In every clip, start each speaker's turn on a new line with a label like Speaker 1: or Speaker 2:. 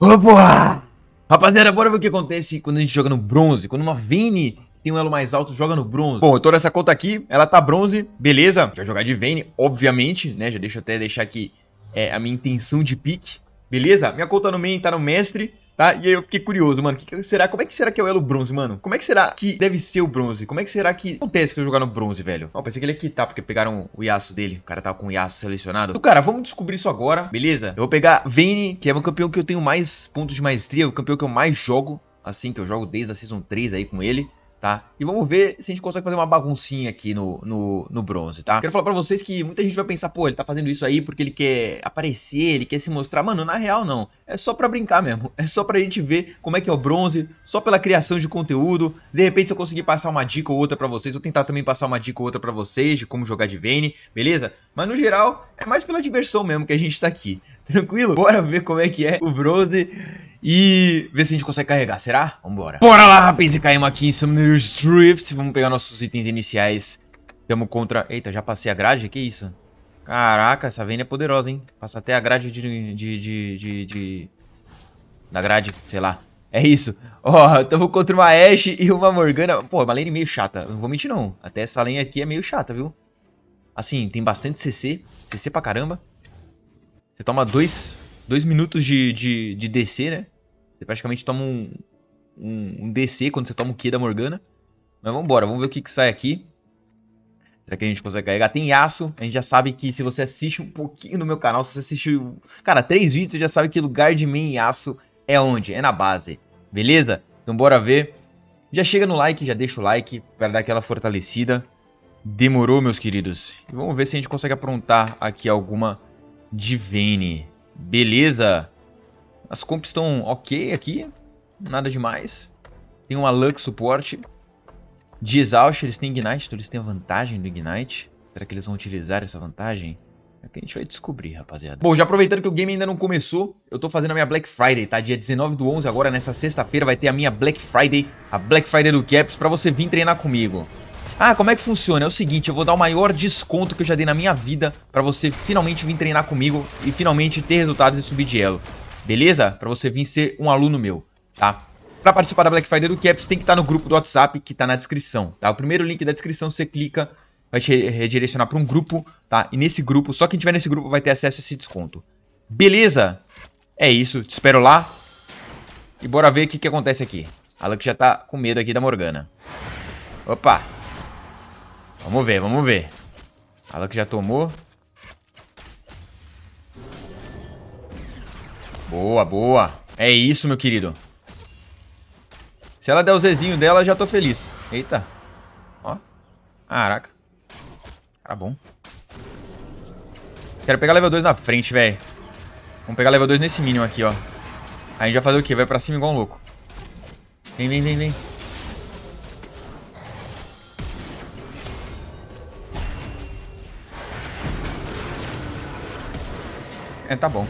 Speaker 1: Opa! Rapaziada, bora ver o que acontece quando a gente joga no bronze. Quando uma Vayne tem um elo mais alto, joga no bronze. Bom, eu tô nessa conta aqui, ela tá bronze, beleza. Já jogar de Vayne, obviamente, né? Já deixa eu até deixar aqui é, a minha intenção de pique. Beleza? Minha conta no main tá no mestre tá? E aí eu fiquei curioso, mano, que, que será? Como é que será que é o elo bronze, mano? Como é que será que deve ser o bronze? Como é que será que acontece que eu jogar no bronze, velho? Ó, oh, pensei que ele ia quitar porque pegaram o Yasuo dele. O cara tava com o Yasuo selecionado. Então, cara, vamos descobrir isso agora, beleza? Eu vou pegar Vayne, que é o campeão que eu tenho mais pontos de maestria, o campeão que eu mais jogo, assim, que eu jogo desde a Season 3 aí com ele tá? E vamos ver se a gente consegue fazer uma baguncinha aqui no, no, no bronze, tá? Quero falar pra vocês que muita gente vai pensar, pô, ele tá fazendo isso aí porque ele quer aparecer, ele quer se mostrar. Mano, na real não, é só pra brincar mesmo, é só pra gente ver como é que é o bronze, só pela criação de conteúdo. De repente se eu conseguir passar uma dica ou outra pra vocês, vou tentar também passar uma dica ou outra pra vocês de como jogar de Vayne, beleza? Mas no geral, é mais pela diversão mesmo que a gente tá aqui, tranquilo? Bora ver como é que é o bronze e ver se a gente consegue carregar, será? Vambora. Bora lá, rapaz, caímos aqui em Summoner's Drift, vamos pegar nossos itens iniciais. Tamo contra... Eita, já passei a grade? Que isso? Caraca, essa venda é poderosa, hein? Passa até a grade de... de, de, de, de... Da grade, sei lá. É isso. Ó, oh, tamo contra uma Ashe e uma Morgana. Pô, é uma lane meio chata. Não vou mentir, não. Até essa lane aqui é meio chata, viu? Assim, tem bastante CC. CC pra caramba. Você toma dois, dois minutos de, de, de DC, né? Você praticamente toma um, um, um DC quando você toma o Q da Morgana. Mas vamos embora, vamos ver o que, que sai aqui. Será que a gente consegue carregar? Tem aço. A gente já sabe que se você assiste um pouquinho no meu canal, se você assistiu, cara, três vídeos, você já sabe que lugar de main e aço é onde? É na base. Beleza? Então bora ver. Já chega no like, já deixa o like para dar aquela fortalecida. Demorou, meus queridos. vamos ver se a gente consegue aprontar aqui alguma Divine. Beleza? As comps estão ok aqui, nada demais. Tem uma Lux suporte. De Exaust, eles têm Ignite, então eles têm a vantagem do Ignite. Será que eles vão utilizar essa vantagem? É que a gente vai descobrir, rapaziada. Bom, já aproveitando que o game ainda não começou, eu tô fazendo a minha Black Friday, tá? Dia 19 do 11, agora nessa sexta-feira, vai ter a minha Black Friday, a Black Friday do Caps, pra você vir treinar comigo. Ah, como é que funciona? É o seguinte, eu vou dar o maior desconto que eu já dei na minha vida pra você finalmente vir treinar comigo e finalmente ter resultados e subir de elo beleza? Para você vir ser um aluno meu, tá? Para participar da Black Friday do Caps, tem que estar tá no grupo do WhatsApp que está na descrição, tá? O primeiro link da descrição você clica, vai te redirecionar para um grupo, tá? E nesse grupo, só quem tiver nesse grupo vai ter acesso a esse desconto. Beleza? É isso, te espero lá. E bora ver o que, que acontece aqui. A Luck já tá com medo aqui da Morgana. Opa! Vamos ver, vamos ver. A Luck já tomou. Boa, boa. É isso, meu querido. Se ela der o Zzinho dela, já tô feliz. Eita. Ó. Caraca. Tá bom. Quero pegar level 2 na frente, velho. Vamos pegar level 2 nesse mínimo aqui, ó. Aí a gente vai fazer o quê? Vai pra cima igual um louco. Vem, vem, vem, vem. É, tá bom.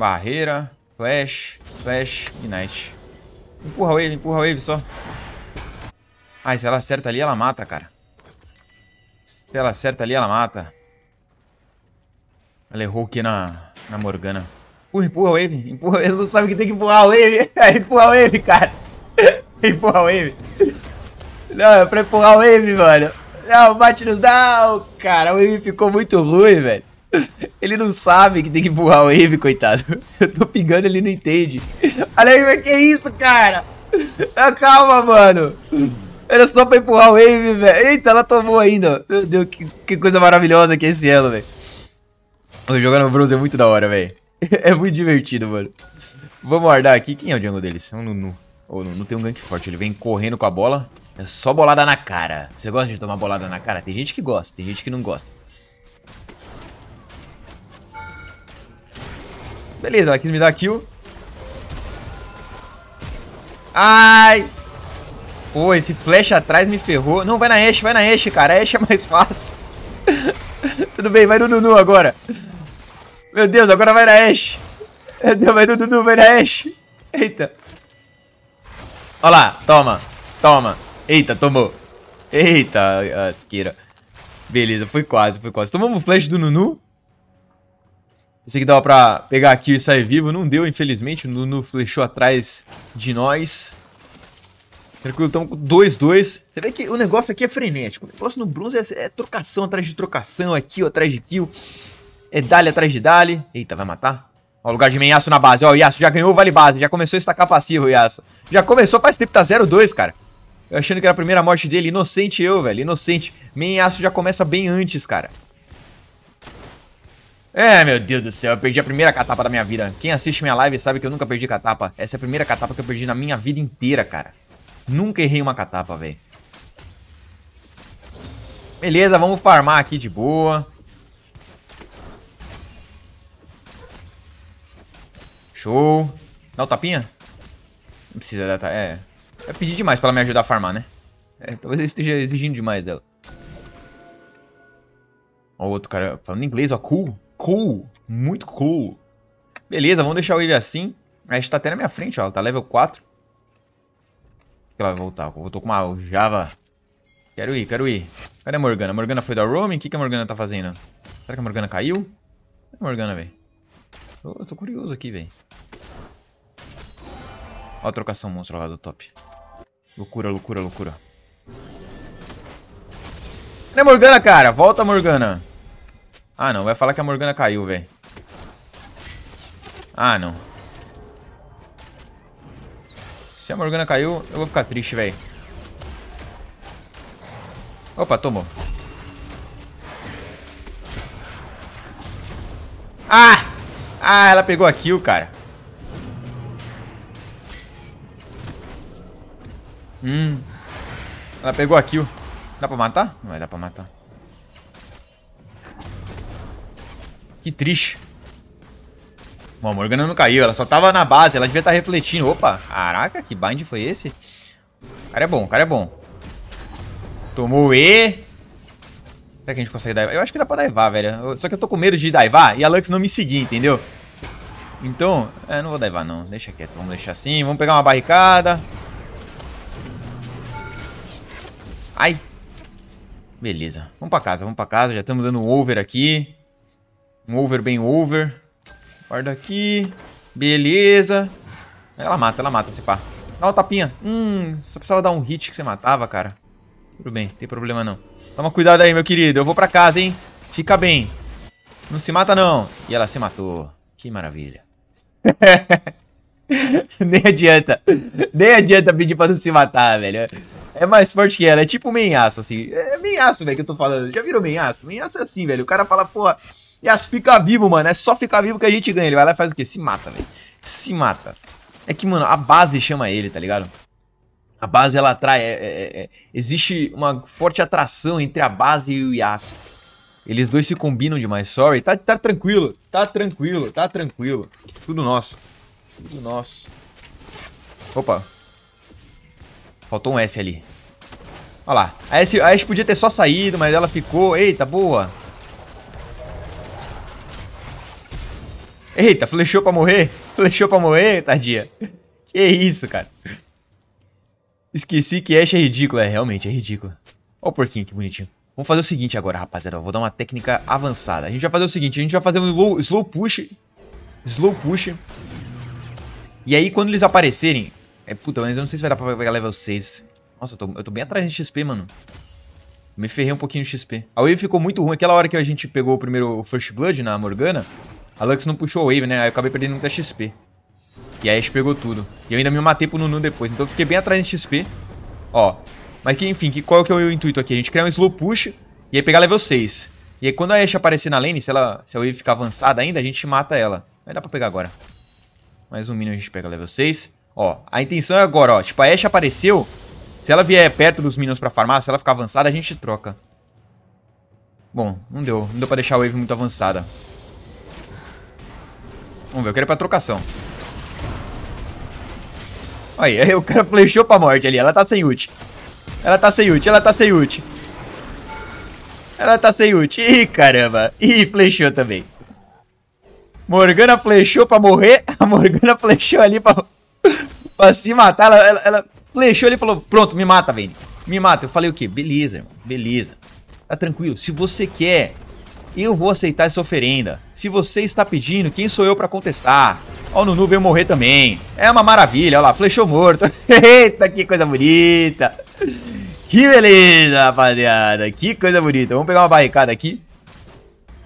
Speaker 1: Barreira, Flash, Flash e Empurra a Wave, empurra a Wave só. Ai, ah, se ela acerta ali, ela mata, cara. Se ela acerta ali, ela mata. Ela errou aqui na, na Morgana. Uh, empurra a Wave. Empurra, ele não sabe que tem que empurrar a Wave. É, empurra a Wave, cara. empurra a Wave. Não, é pra empurrar o Wave, mano. Não, bate nos down, cara. O Wave ficou muito ruim, velho. Ele não sabe que tem que empurrar o wave, coitado. Eu tô pingando, ele não entende. Olha aí, que isso, cara? Ah, calma, mano. Era só pra empurrar o wave, velho. Eita, ela tomou ainda. Meu Deus, que, que coisa maravilhosa que é esse elo, velho. Jogar no bronze é muito da hora, velho. É muito divertido, mano. Vamos guardar aqui. Quem é o jungle deles? É o Nunu. O Nunu tem um gank forte. Ele vem correndo com a bola. É só bolada na cara. Você gosta de tomar bolada na cara? Tem gente que gosta, tem gente que não gosta. Beleza, ela quis me dar kill. Ai! Pô, esse flash atrás me ferrou. Não, vai na Ashe, vai na Ashe, cara. A Ashe é mais fácil. Tudo bem, vai no Nunu agora. Meu Deus, agora vai na Ashe. Meu Deus, vai no Nunu, vai na Ashe. Eita. Olha lá, toma. Toma. Eita, tomou. Eita, asqueira. Beleza, foi quase, foi quase. Tomamos o flash do Nunu. Pensei que dava pra pegar aqui e sair vivo. Não deu, infelizmente. O Nunu flechou atrás de nós. Tranquilo, estamos com 2-2. Você vê que o negócio aqui é frenético. O negócio no bronze é, é trocação atrás de trocação. É kill atrás de kill. É dali atrás de dali. Eita, vai matar? Ó, lugar de Menhaço na base. Ó, o Yasuo já ganhou o vale base. Já começou a estacar passivo, o Yasuo. Já começou faz tempo, tá 0-2, cara. Eu achando que era a primeira morte dele. Inocente eu, velho. Inocente. Menhaço já começa bem antes, cara. É, meu Deus do céu, eu perdi a primeira catapa da minha vida. Quem assiste minha live sabe que eu nunca perdi catapa. Essa é a primeira catapa que eu perdi na minha vida inteira, cara. Nunca errei uma catapa, velho. Beleza, vamos farmar aqui de boa. Show. Dá o tapinha? Não precisa dar tapinha. É. Eu pedi demais pra ela me ajudar a farmar, né? É, talvez eu esteja exigindo demais dela. Ó, o outro cara falando inglês, ó, cool cool, muito cool. Beleza, vamos deixar o Ivy assim. A gente tá até na minha frente, ó. Ela tá level 4. Ela vai voltar. Eu tô com uma Java. Quero ir, quero ir. Cadê a Morgana? A Morgana foi da roaming? O que, que a Morgana tá fazendo? Será que a Morgana caiu? Cadê a Morgana, velho? Eu, tô curioso aqui, velho. Ó a trocação monstro lá do top. Loucura, loucura, loucura. Cadê a Morgana, cara? Volta, Morgana. Ah, não. Vai falar que a Morgana caiu, velho. Ah, não. Se a Morgana caiu, eu vou ficar triste, velho. Opa, tomou. Ah! Ah, ela pegou a kill, cara. Hum. Ela pegou a kill. Dá pra matar? Não vai dar pra matar. Que triste. Bom, a Morgana não caiu, ela só tava na base, ela devia estar tá refletindo. Opa, caraca, que bind foi esse? O cara é bom, o cara é bom. Tomou E. Será que a gente consegue daivar? Eu acho que dá pra daivar, velho. Só que eu tô com medo de daivar e a Lux não me seguir, entendeu? Então, é, não vou daivar não. Deixa quieto, vamos deixar assim. Vamos pegar uma barricada. Ai. Beleza. Vamos pra casa, vamos pra casa. Já estamos dando um over aqui. Um over bem over. Guarda aqui. Beleza. Ela mata, ela mata, se pá. Dá uma tapinha. Hum, só precisava dar um hit que você matava, cara. Tudo bem, não tem problema não. Toma cuidado aí, meu querido. Eu vou pra casa, hein. Fica bem. Não se mata, não. E ela se matou. Que maravilha. Nem adianta. Nem adianta pedir pra não se matar, velho. É mais forte que ela. É tipo menhaço, assim. É menhaço, velho, que eu tô falando. Já virou menhaço? Menhaço é assim, velho. O cara fala, porra... Yas, fica vivo, mano. É só ficar vivo que a gente ganha. Ele vai lá e faz o quê? Se mata, velho. Se mata. É que, mano, a base chama ele, tá ligado? A base, ela atrai... É, é, é, é, existe uma forte atração entre a base e o Yasuo. Eles dois se combinam demais. Sorry. Tá, tá tranquilo. Tá tranquilo. Tá tranquilo. Tudo nosso. Tudo nosso. Opa. Faltou um S ali. Olha lá. A S, a S podia ter só saído, mas ela ficou... Eita, boa. Eita, flechou pra morrer? Flechou pra morrer, tardia? Que isso, cara? Esqueci que Ash é ridículo, É, realmente, é ridículo. Ó o porquinho, que bonitinho. Vamos fazer o seguinte agora, rapaziada. vou dar uma técnica avançada. A gente vai fazer o seguinte. A gente vai fazer um slow, slow push. Slow push. E aí, quando eles aparecerem... É, puta, mas eu não sei se vai dar pra pegar level 6. Nossa, eu tô, eu tô bem atrás de XP, mano. Me ferrei um pouquinho de XP. A wave ficou muito ruim. Aquela hora que a gente pegou o primeiro First Blood na Morgana, a Lux não puxou Wave, né? Aí eu acabei perdendo muita XP. E aí a gente pegou tudo. E eu ainda me matei pro Nunu depois. Então eu fiquei bem atrás de XP. Ó. Mas que, enfim, que, qual que é o intuito aqui? A gente criar um slow push e aí pegar level 6. E aí quando a Ashe aparecer na lane, se, ela, se a Wave ficar avançada ainda, a gente mata ela. Mas dá pra pegar agora. Mais um minion a gente pega level 6. Ó, a intenção é agora, ó. Tipo, a Ashe apareceu. Se ela vier perto dos minions pra farmar, se ela ficar avançada, a gente troca. Bom, não deu. Não deu pra deixar a Wave muito avançada. Vamos ver, eu quero ir pra trocação. Aí, aí o cara flechou pra morte ali. Ela tá sem ult. Ela tá sem ult, ela tá sem ult. Ela tá sem ult. Ih, caramba. Ih, flechou também. Morgana flechou pra morrer. A Morgana flechou ali pra, pra se matar. Ela, ela, ela flechou ali e falou, pronto, me mata, velho. Me mata. Eu falei o quê? Beleza, irmão. Beleza. Tá tranquilo. Se você quer eu vou aceitar essa oferenda. Se você está pedindo, quem sou eu para contestar? Ó, o Nunu veio morrer também. É uma maravilha, olha lá, flechou morto. Eita, que coisa bonita. Que beleza, rapaziada. Que coisa bonita. Vamos pegar uma barricada aqui.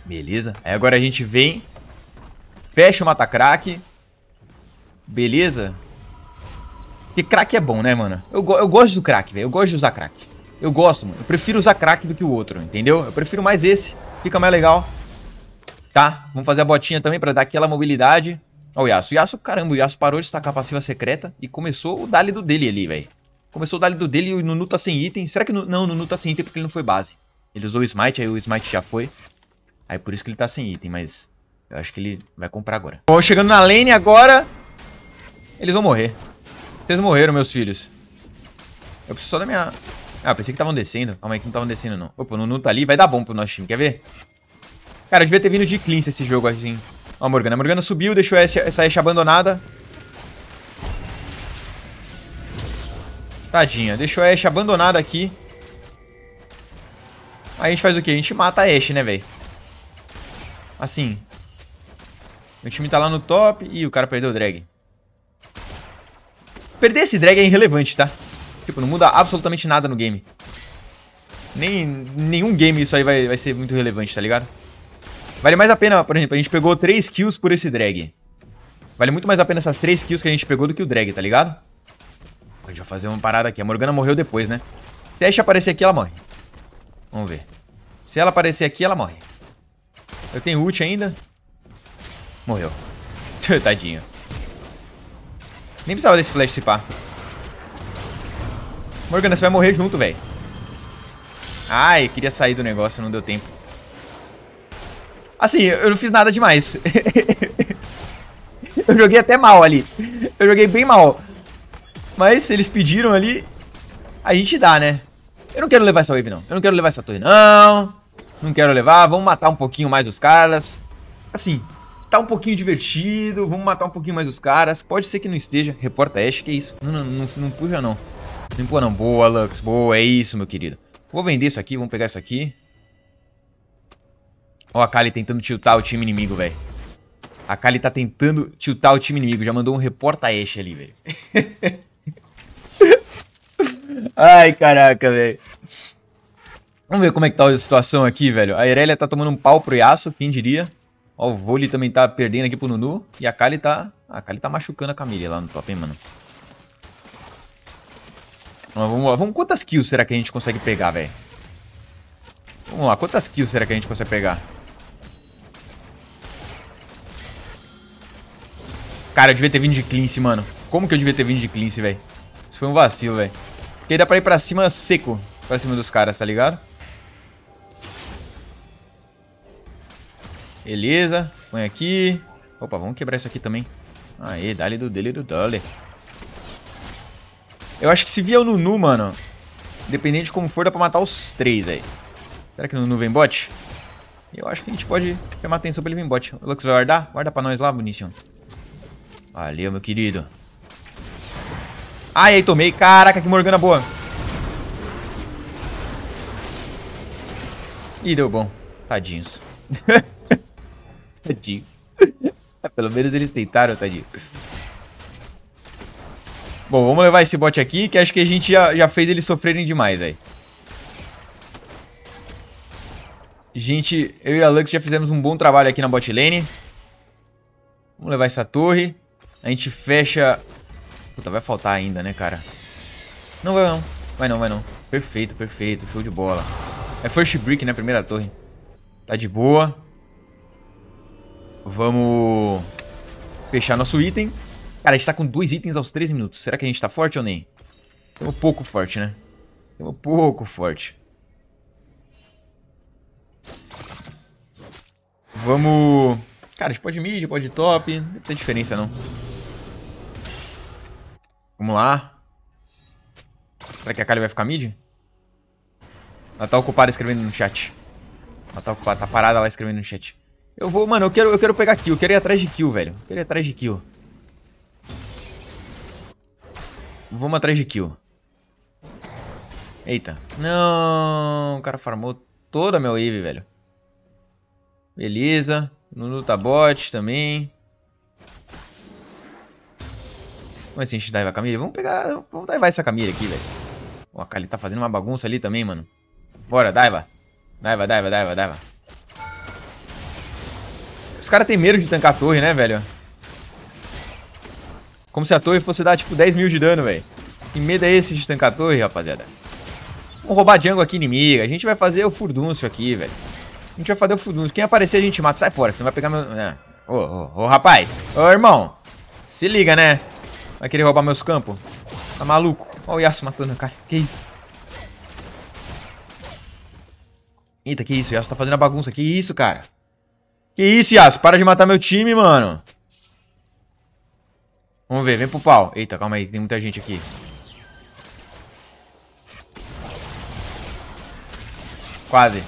Speaker 1: Beleza. Aí agora a gente vem. Fecha o Matacrack. Beleza. Porque crack é bom, né, mano? Eu, eu gosto do crack, velho. Eu gosto de usar crack. Eu gosto, mano. Eu prefiro usar crack do que o outro, entendeu? Eu prefiro mais esse. Fica mais legal. Tá, vamos fazer a botinha também pra dar aquela mobilidade. Ó o Yasuo. O Yasuo, caramba, o Yasuo parou de destacar a passiva secreta e começou o dali do dele ali, velho. Começou o dali do dele e o Nunu tá sem item. Será que... Não, o Nunu tá sem item porque ele não foi base. Ele usou o Smite, aí o Smite já foi. Aí por isso que ele tá sem item, mas... Eu acho que ele vai comprar agora. Ó, chegando na lane agora... Eles vão morrer. Vocês morreram, meus filhos. Eu preciso só da minha... Ah, pensei que estavam descendo. Calma aí que não estavam descendo, não. Opa, o Nunu tá ali. Vai dar bom pro nosso time, quer ver? Cara, eu devia ter vindo de Cleanse esse jogo, assim. Ó, a Morgana. A Morgana subiu, deixou essa, essa Ashe abandonada. Tadinha. Deixou a Ashe abandonada aqui. Aí a gente faz o quê? A gente mata a Ashe, né, velho? Assim. Meu time tá lá no top. e o cara perdeu o drag. Perder esse drag é irrelevante, tá? Tipo, não muda absolutamente nada no game. Nem nenhum game isso aí vai, vai ser muito relevante, tá ligado? Vale mais a pena, por exemplo, a gente pegou 3 kills por esse drag. Vale muito mais a pena essas 3 kills que a gente pegou do que o drag, tá ligado? A gente vai fazer uma parada aqui. A Morgana morreu depois, né? Se a Ashe aparecer aqui, ela morre. Vamos ver. Se ela aparecer aqui, ela morre. Eu tenho ult ainda. Morreu. Tadinho. Nem precisava desse flash se pá. Morgana, você vai morrer junto, velho. Ai, queria sair do negócio, não deu tempo. Assim, eu não fiz nada demais. eu joguei até mal ali. Eu joguei bem mal. Mas eles pediram ali, a gente dá, né? Eu não quero levar essa wave, não. Eu não quero levar essa torre, não. Não quero levar. Vamos matar um pouquinho mais os caras. Assim, tá um pouquinho divertido. Vamos matar um pouquinho mais os caras. Pode ser que não esteja. Reporta Ash, que é isso. Não, não, não, não puja, não. Limpou não. Boa, Lux. Boa, é isso, meu querido. Vou vender isso aqui, vamos pegar isso aqui. Ó, a Kali tentando tiltar o time inimigo, velho. A Kali tá tentando tiltar o time inimigo. Já mandou um reporta Ashe ali, velho. Ai, caraca, velho. Vamos ver como é que tá a situação aqui, velho. A Irelia tá tomando um pau pro Yasuo, quem diria. Ó, o Voli também tá perdendo aqui pro Nunu. E a Kali tá... A Kali tá machucando a Camille lá no top, hein, mano. Vamos lá, vamos, quantas kills será que a gente consegue pegar, velho? Vamos lá, quantas kills será que a gente consegue pegar? Cara, eu devia ter vindo de Clince, mano. Como que eu devia ter vindo de Clince, velho? Isso foi um vacilo, velho. Porque dá pra ir pra cima seco. Pra cima dos caras, tá ligado? Beleza. Põe aqui. Opa, vamos quebrar isso aqui também. Aê, dale do dele do dale. Eu acho que se vier o Nunu, mano, independente de como for, dá pra matar os três, aí. Será que o Nunu vem bot? Eu acho que a gente pode chamar atenção pra ele vir bot. O Lux vai guardar? Guarda pra nós lá, bonitinho. Valeu, meu querido. Ai, aí tomei. Caraca, que Morgana boa. Ih, deu bom. Tadinhos. Tadinho. Pelo menos eles tentaram, tadinho. Bom, vamos levar esse bot aqui, que acho que a gente já, já fez eles sofrerem demais, velho. Gente, eu e a Lux já fizemos um bom trabalho aqui na bot lane. Vamos levar essa torre. A gente fecha... Puta, vai faltar ainda, né, cara? Não, vai não. Vai não, vai não. Perfeito, perfeito. Show de bola. É first brick, né? Primeira torre. Tá de boa. Vamos... Fechar nosso item. Cara, a gente tá com dois itens aos 13 minutos. Será que a gente tá forte ou nem? Estamos pouco forte, né? Estamos pouco forte. Vamos... Cara, a gente pode mid, pode top. Não tem diferença, não. Vamos lá. Será que a Kali vai ficar mid? Ela tá ocupada escrevendo no chat. Ela tá ocupada, tá parada lá escrevendo no chat. Eu vou, mano, eu quero, eu quero pegar kill. Eu quero ir atrás de kill, velho. Eu quero ir atrás de kill. Vamos atrás de kill. Eita. Não, o cara farmou toda a minha wave, velho. Beleza. no tá bot também. Vamos ver a gente dive a Camille. Vamos pegar... Vamos divar essa Camille aqui, velho. O Akali tá fazendo uma bagunça ali também, mano. Bora, daiva. Daiva, daiva, daiva, daiva. Os caras têm medo de tancar a torre, né, velho? Como se a torre fosse dar, tipo, 10 mil de dano, velho. Que medo é esse de tancar a torre, rapaziada? Vamos roubar jungle aqui inimiga. A gente vai fazer o furdúncio aqui, velho. A gente vai fazer o furdúncio. Quem aparecer a gente mata. Sai fora, que você vai pegar meu... É. Ô, ô, ô, rapaz. Ô, irmão. Se liga, né? Vai querer roubar meus campos? Tá maluco? Ó o Yasuo matando, cara. Que isso? Eita, que isso? O Yasuo tá fazendo a bagunça. Que isso, cara? Que isso, Yasuo? Para de matar meu time, mano. Vamos ver, vem pro pau. Eita, calma aí, tem muita gente aqui. Quase.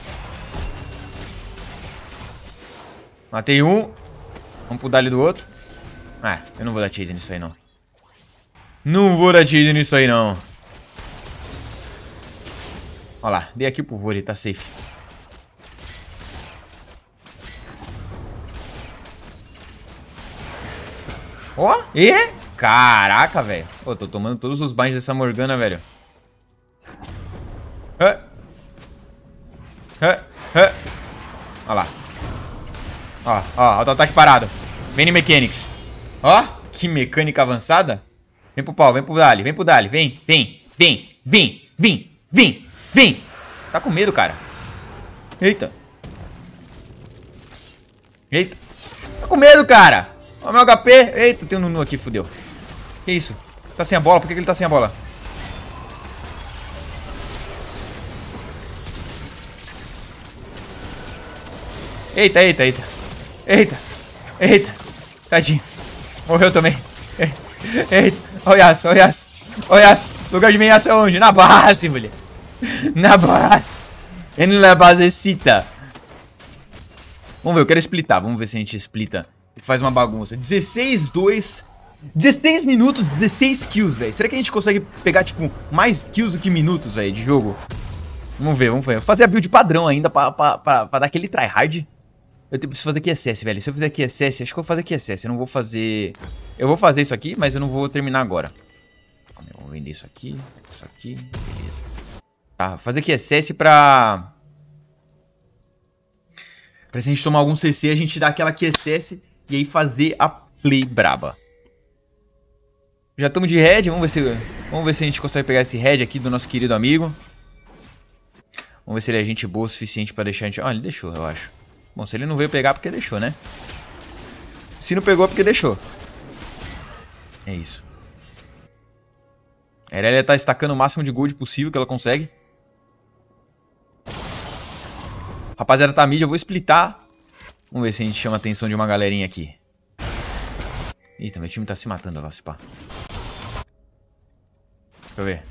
Speaker 1: Matei um. Vamos pro dali do outro. Ah, eu não vou dar chase nisso aí, não. Não vou dar chase nisso aí, não. Olha lá, dei aqui pro vôlei, tá safe. Ó, e... Caraca, velho. Pô, tô tomando todos os binds dessa Morgana, velho. Hã? Ó lá. Ó, ó, auto-ataque parado. Vem Mechanics. Ó, que mecânica avançada. Vem pro pau, vem pro Dali, vem pro Dali. Vem, vem, vem, vem, vem, vem, vem. Tá com medo, cara. Eita. Eita. Tá com medo, cara. Olha meu HP. Eita, tem um Nunu aqui, fodeu. Que isso? Tá sem a bola? Por que, que ele tá sem a bola? Eita, eita, eita. Eita. Eita. Tadinho. Morreu também. Eita. Olha só, olha só, Olha só. Lugar de meiaço é onde? Na base, mulher. Na base. En la é basecita. Vamos ver, eu quero splitar. Vamos ver se a gente splita faz uma bagunça. 16, 2. 16 minutos, 16 kills, velho. Será que a gente consegue pegar, tipo, mais kills do que minutos, velho, de jogo? Vamos ver, vamos ver. Vou fazer a build padrão ainda pra, pra, pra, pra dar aquele tryhard. Eu preciso fazer QSS, velho. Se eu fizer QSS, acho que eu vou fazer QSS. Eu não vou fazer... Eu vou fazer isso aqui, mas eu não vou terminar agora. Vamos vender isso aqui, isso aqui. Beleza. Tá, fazer QSS pra... Pra se a gente tomar algum CC, a gente dá aquela QSS e aí fazer a play braba. Já estamos de head, vamos ver se vamos ver se a gente consegue pegar esse head aqui do nosso querido amigo. Vamos ver se ele é gente boa o suficiente para deixar a gente... Ah, ele deixou, eu acho. Bom, se ele não veio pegar, é porque deixou, né? Se não pegou, é porque deixou. É isso. A Irelia tá estacando o máximo de gold possível que ela consegue. Rapaziada, tá mid, eu vou splitar Vamos ver se a gente chama a atenção de uma galerinha aqui. Eita, meu time tá se matando lá, se pá. Deixa eu ver.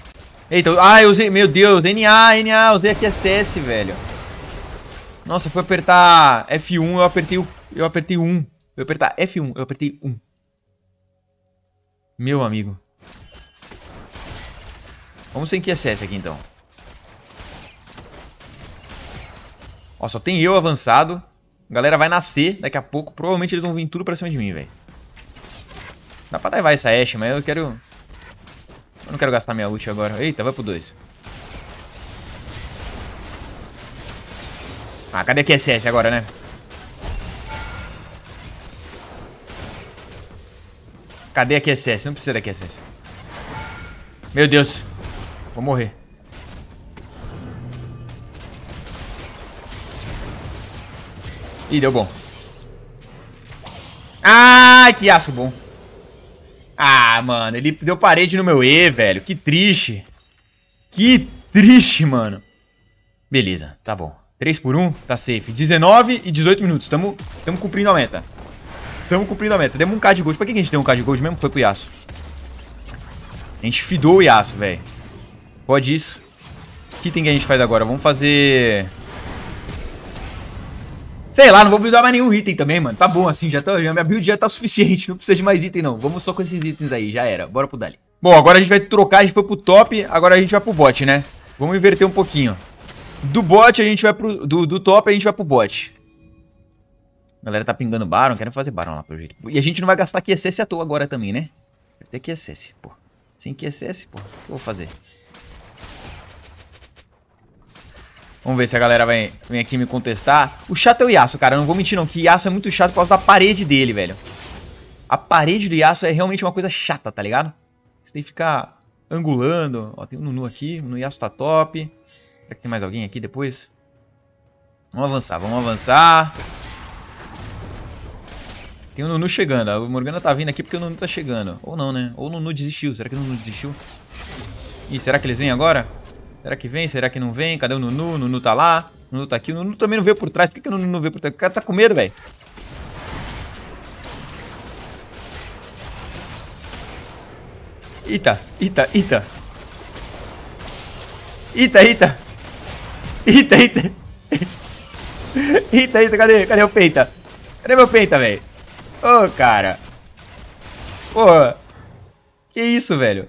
Speaker 1: Eita, ah, eu usei, meu Deus, NA, NA, usei aqui SS, velho. Nossa, foi apertar F1, eu apertei, o, eu apertei 1. Eu apertar F1, eu apertei 1. Meu amigo. Vamos sem que SS aqui, então. Ó, só tem eu avançado. A galera vai nascer daqui a pouco. Provavelmente eles vão vir tudo pra cima de mim, velho. Dá pra daivar essa Ashe, mas eu quero... Eu não quero gastar minha ult agora. Eita, vai pro 2. Ah, cadê a QSS agora, né? Cadê a QSS? Não precisa da QSS. Meu Deus. Vou morrer. Ih, deu bom. Ah, que aço bom. Ah, mano, ele deu parede no meu E, velho. Que triste. Que triste, mano. Beleza, tá bom. 3 por 1, tá safe. 19 e 18 minutos. Tamo, tamo cumprindo a meta. Tamo cumprindo a meta. Demos um K de gold. Pra que a gente deu um K de gold mesmo? Foi pro Yasuo. A gente fidou o Yasuo, velho. Pode isso. O que tem que a gente faz agora? Vamos fazer... Sei lá, não vou buildar mais nenhum item também, mano. Tá bom assim, já tá, já, minha build já tá suficiente. Não precisa de mais item, não. Vamos só com esses itens aí, já era. Bora pro Dali. Bom, agora a gente vai trocar, a gente foi pro top, agora a gente vai pro bot, né? Vamos inverter um pouquinho. Do bot a gente vai pro... Do, do top a gente vai pro bot. A galera tá pingando Baron, querem fazer Baron lá pelo jeito. E a gente não vai gastar QSS à toa agora também, né? Vai ter QSS, pô. Sem QSS, pô, o que eu vou fazer? Vamos ver se a galera vem vem aqui me contestar. O chato é o Yasuo, cara. Eu não vou mentir não, que Yasuo é muito chato por causa da parede dele, velho. A parede do Yasuo é realmente uma coisa chata, tá ligado? Você tem que ficar angulando. Ó, tem um Nunu aqui. O Nunu Yasuo tá top. Será que tem mais alguém aqui depois? Vamos avançar, vamos avançar. Tem o Nunu chegando. O Morgana tá vindo aqui porque o Nunu tá chegando. Ou não, né? Ou o Nunu desistiu. Será que o Nunu desistiu? Ih, será que eles vêm agora? Será que vem? Será que não vem? Cadê o Nunu? O Nunu tá lá. O Nunu tá aqui. O Nunu também não veio por trás. Por que, que o Nunu não veio por trás? O cara tá com medo, velho. Eita, eita, eita. Eita, eita. Eita, eita. Eita, eita, cadê? Cadê o peita? Cadê meu peita, velho? Ô, oh, cara. Porra. Que isso, velho?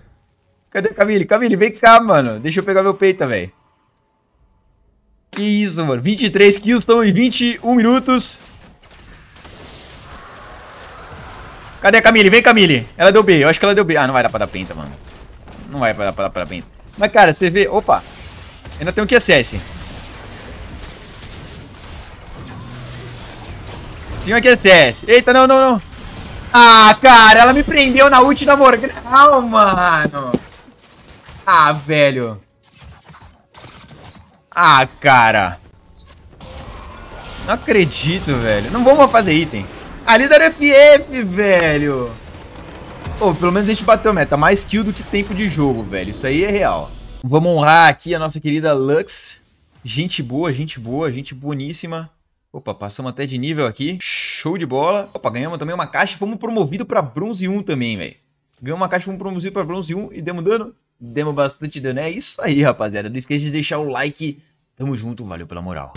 Speaker 1: Cadê a Camille? Camille, vem cá, mano. Deixa eu pegar meu peito, velho. Que isso, mano. 23 kills, estão em 21 minutos. Cadê a Camille? Vem, Camille. Ela deu B. Eu acho que ela deu B. Ah, não vai dar pra dar penta, mano. Não vai dar pra dar pra penta. Mas, cara, você vê... Opa. Ainda tem um QSS. Tem um QSS. Eita, não, não, não. Ah, cara, ela me prendeu na ult da Morgana, mano. Ah, velho. Ah, cara. Não acredito, velho. Não vamos fazer item. Ali da FF, velho. Pô, pelo menos a gente bateu a meta. Mais kill do que tempo de jogo, velho. Isso aí é real. Vamos honrar aqui a nossa querida Lux. Gente boa, gente boa, gente boníssima. Opa, passamos até de nível aqui. Show de bola. Opa, ganhamos também uma caixa. Fomos promovido pra bronze 1 também, velho. Ganhamos uma caixa, fomos promovidos pra bronze 1 e demos dano. Demos bastante dano. É isso aí, rapaziada. Não esqueça de deixar o like. Tamo junto, valeu pela moral.